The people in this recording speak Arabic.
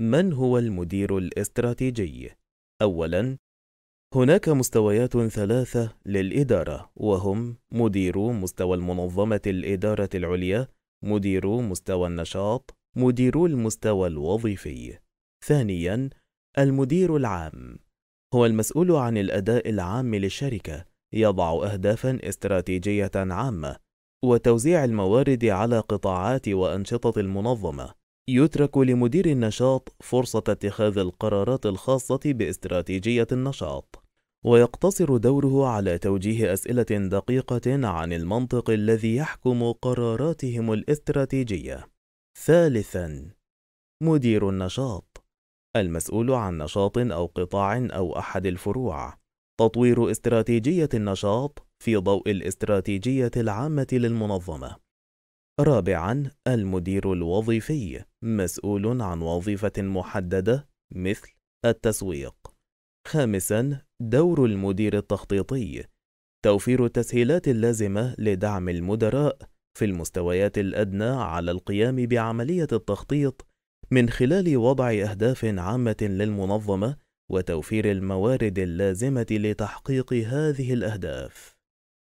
من هو المدير الاستراتيجي؟ أولاً هناك مستويات ثلاثة للإدارة وهم مدير مستوى المنظمة الإدارة العليا، مدير مستوى النشاط، مدير المستوى الوظيفي. ثانياً المدير العام هو المسؤول عن الأداء العام للشركة، يضع أهدافاً استراتيجية عامة وتوزيع الموارد على قطاعات وأنشطة المنظمة يترك لمدير النشاط فرصة اتخاذ القرارات الخاصة باستراتيجية النشاط، ويقتصر دوره على توجيه أسئلة دقيقة عن المنطق الذي يحكم قراراتهم الاستراتيجية. ثالثاً: مدير النشاط المسؤول عن نشاط أو قطاع أو أحد الفروع، تطوير استراتيجية النشاط في ضوء الاستراتيجية العامة للمنظمة. رابعا المدير الوظيفي مسؤول عن وظيفة محددة مثل التسويق خامسا دور المدير التخطيطي توفير التسهيلات اللازمة لدعم المدراء في المستويات الأدنى على القيام بعملية التخطيط من خلال وضع أهداف عامة للمنظمة وتوفير الموارد اللازمة لتحقيق هذه الأهداف